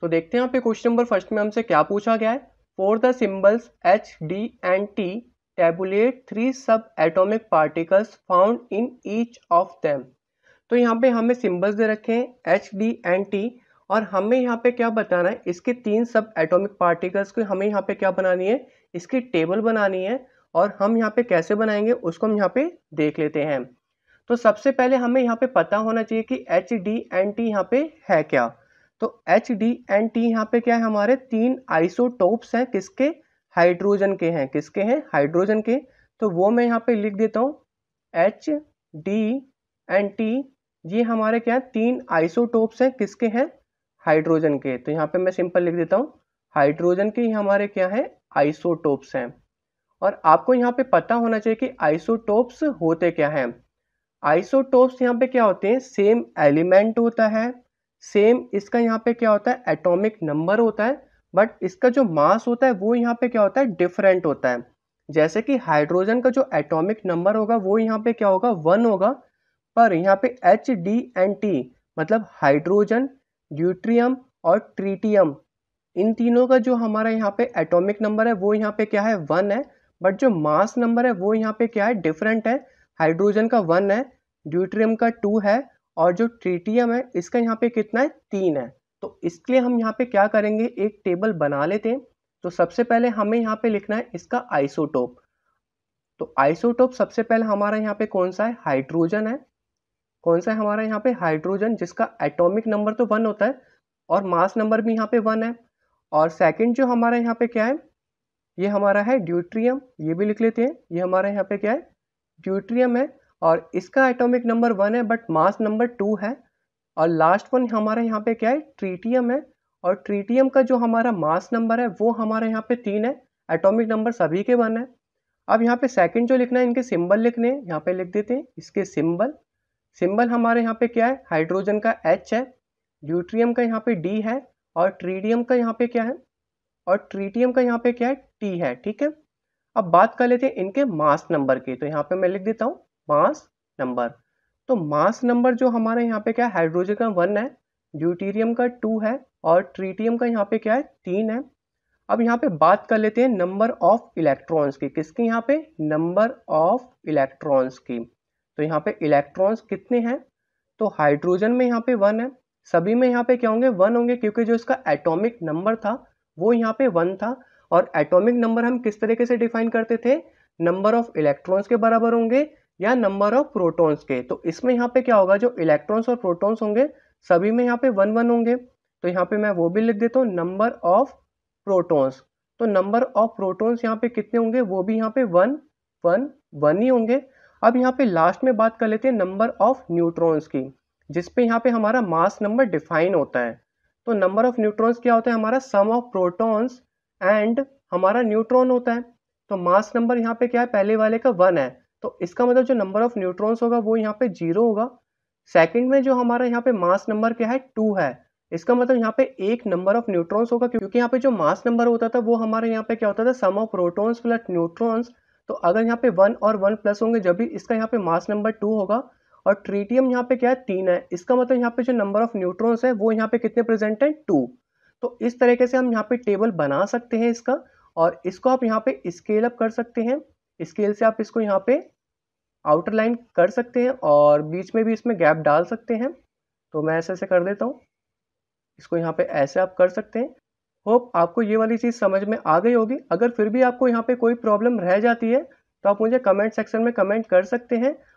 तो देखते हैं यहाँ पे क्वेश्चन नंबर फर्स्ट में हमसे क्या पूछा गया है for the symbols H D and T tabulate three subatomic particles found in each of them तो यहाँ पे हमें सिम्बल्स दे रखे हैं एच डी एंड टी और हमें यहाँ पे क्या बताना है इसके तीन सब एटोमिक पार्टिकल्स को हमें यहाँ पे क्या बनानी है इसकी टेबल बनानी है और हम यहाँ पे कैसे बनाएंगे उसको हम यहाँ पे देख लेते हैं तो सबसे पहले हमें यहाँ पे पता होना चाहिए कि एच डी एंड टी यहाँ पे है क्या तो एच डी एंड टी यहाँ पे क्या है हमारे तीन आइसोटोप्स हैं किसके हाइड्रोजन के हैं किसके हैं हाइड्रोजन के तो वो मैं यहाँ पे लिख देता हूँ एच डी एंड टी ये हमारे क्या है तीन आइसोटोप्स हैं किसके हैं हाइड्रोजन के तो यहाँ पे मैं सिंपल लिख देता हूँ हाइड्रोजन के हमारे क्या है आइसोटोप्स हैं और आपको यहाँ पे पता होना चाहिए कि आइसोटोप्स होते क्या हैं आइसोटोप्स यहाँ पे क्या होते हैं सेम एलिमेंट होता है सेम इसका यहाँ पे क्या होता है एटॉमिक नंबर होता है बट इसका जो मास होता है वो यहाँ पे क्या होता है डिफरेंट होता है जैसे कि हाइड्रोजन का जो एटॉमिक नंबर होगा वो यहाँ पे क्या होगा वन होगा पर यहाँ पे एच डी एन टी मतलब हाइड्रोजन ड्यूट्रियम और ट्रीटियम इन तीनों का जो हमारा यहाँ पे एटॉमिक नंबर है वो यहाँ पे क्या है वन है बट जो मास नंबर है वो यहाँ पे क्या है डिफरेंट है हाइड्रोजन का वन है ड्यूट्रियम का टू है और जो ट्रीटियम है इसका यहाँ पे कितना है तीन है तो इसके लिए हम यहाँ पे क्या करेंगे एक टेबल बना लेते हैं तो सबसे पहले हमें यहाँ पे लिखना है इसका आइसोटोप तो आइसोटोप सबसे पहले हमारा यहाँ पे कौन सा है हाइड्रोजन है कौन सा है हमारा यहाँ पे हाइड्रोजन जिसका एटॉमिक नंबर तो वन होता है और मास नंबर भी यहाँ पे वन है और सेकंड जो हमारा यहाँ पे क्या है ये हमारा है ड्यूट्रियम ये भी लिख लेते हैं ये हमारा यहाँ पे क्या है ड्यूट्रियम है और इसका एटॉमिक नंबर वन है बट मास नंबर टू है और लास्ट वन हमारा यहाँ पे क्या है ट्रीटियम है और ट्रीटियम का जो हमारा मास नंबर है वो हमारे यहाँ पे तीन है एटॉमिक नंबर सभी के वन है अब यहाँ पे सेकंड जो लिखना है इनके सिंबल लिखने हैं यहाँ पे लिख देते हैं इसके सिंबल सिंबल हमारे यहाँ पे क्या है हाइड्रोजन का एच है ड्यूट्रियम का यहाँ पे डी है और ट्रीडियम का यहाँ पे क्या है और ट्रीटियम का यहाँ पे क्या है टी है ठीक है अब बात कर लेते हैं इनके मास नंबर के तो यहाँ पे मैं लिख देता हूँ मास नंबर तो मास नंबर जो हमारे यहाँ पे क्या है हाइड्रोजन का वन है ड्यूटीरियम का टू है और ट्रीटियम का यहाँ पे क्या है तीन है अब यहाँ पे बात कर लेते हैं नंबर ऑफ इलेक्ट्रॉन्स की किसके यहाँ पे नंबर ऑफ इलेक्ट्रॉन्स की तो यहाँ पे इलेक्ट्रॉन्स कितने हैं तो हाइड्रोजन में यहाँ पे वन है सभी में यहाँ पे क्या होंगे वन होंगे क्योंकि जो इसका एटॉमिक नंबर था वो यहाँ पे वन था और एटॉमिक नंबर हम किस तरीके से डिफाइन करते थे नंबर ऑफ इलेक्ट्रॉन्स के बराबर होंगे या नंबर ऑफ प्रोटॉन्स के तो इसमें यहाँ पे क्या होगा जो इलेक्ट्रॉन्स और प्रोटॉन्स होंगे सभी में यहाँ पे वन वन होंगे तो यहाँ पे मैं वो भी लिख देता हूँ नंबर ऑफ प्रोटॉन्स तो नंबर ऑफ प्रोटॉन्स यहाँ पे कितने होंगे वो भी यहाँ पे वन वन वन ही होंगे अब यहाँ पे लास्ट में बात कर लेते हैं नंबर ऑफ न्यूट्रॉन्स की जिसपे यहाँ पे हमारा मास नंबर डिफाइन होता है तो नंबर ऑफ न्यूट्रॉन्स क्या होता है हमारा सम ऑफ प्रोटॉन्स एंड हमारा न्यूट्रॉन होता है तो मास नंबर यहाँ पे क्या है पहले वाले का वन है तो इसका मतलब जो नंबर ऑफ न्यूट्रॉन्स होगा वो यहाँ पे जीरो होगा सेकंड में जो हमारा यहाँ पे मास नंबर क्या है टू है इसका मतलब यहाँ पे एक नंबर ऑफ न्यूट्रॉन्स होगा क्योंकि यहाँ पे जो मास नंबर होता था वो हमारे यहाँ पे क्या होता था sum of protons plus neutrons तो अगर यहाँ पे वन और वन प्लस होंगे जब भी इसका यहाँ पे मास नंबर टू होगा और ट्रीटियम यहाँ पे क्या है तीन है इसका मतलब यहाँ पे जो नंबर ऑफ न्यूट्रॉन्स है वो यहाँ पे कितने प्रेजेंट है टू तो इस तरीके से हम यहाँ पे टेबल बना सकते हैं इसका और इसको आप यहाँ पे स्केल अप कर सकते हैं स्केल से आप इसको यहाँ पे आउटर लाइन कर सकते हैं और बीच में भी इसमें गैप डाल सकते हैं तो मैं ऐसे ऐसे कर देता हूँ इसको यहाँ पे ऐसे आप कर सकते हैं होप आपको ये वाली चीज़ समझ में आ गई होगी अगर फिर भी आपको यहाँ पे कोई प्रॉब्लम रह जाती है तो आप मुझे कमेंट सेक्शन में कमेंट कर सकते हैं